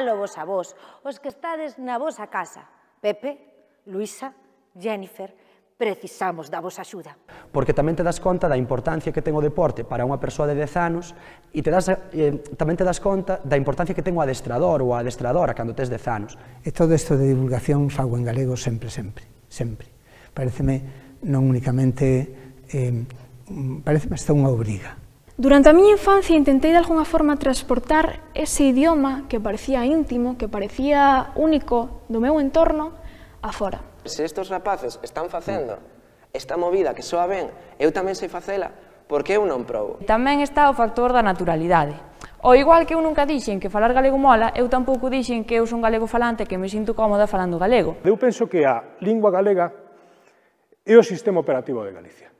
falo vos a vos, os que estades na vosa casa. Pepe, Luisa, Jennifer, precisamos da vosa axuda. Porque tamén te das conta da importancia que ten o deporte para unha persoa de 10 anos e te das, eh, tamén te das conta da importancia que ten o adestrador ou a adestradora cando tes 10 anos. E todo isto de divulgación fago en galego sempre, sempre, sempre. Pareceme non únicamente, eh, pareceme hasta unha obriga. Durante a miña infancia intentei de alguna forma transportar ese idioma que parecía íntimo, que parecía único do meu entorno, a fora. Se estos rapaces están facendo esta movida que soa ben, eu tamén sei facela, porque eu non probo. Tamén está o factor da naturalidade. O igual que eu nunca dixen que falar galego mola, eu tampouco dixen que eu son galego falante que me sinto cómoda falando galego. Eu penso que a lingua galega é o sistema operativo de Galicia.